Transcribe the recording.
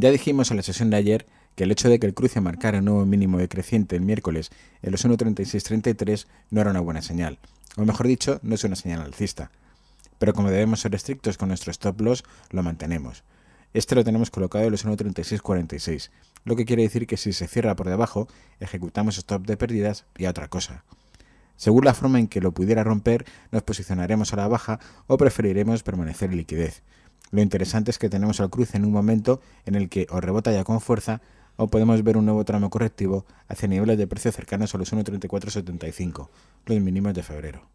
Ya dijimos en la sesión de ayer que el hecho de que el cruce marcara un nuevo mínimo decreciente el miércoles en los 1.3633 no era una buena señal, o mejor dicho, no es una señal alcista. Pero como debemos ser estrictos con nuestro stop loss, lo mantenemos. Este lo tenemos colocado en los 1.3646, lo que quiere decir que si se cierra por debajo, ejecutamos stop de pérdidas y a otra cosa. Según la forma en que lo pudiera romper, nos posicionaremos a la baja o preferiremos permanecer en liquidez. Lo interesante es que tenemos al cruce en un momento en el que o rebota ya con fuerza o podemos ver un nuevo tramo correctivo hacia niveles de precio cercanos a los 1.3475, los mínimos de febrero.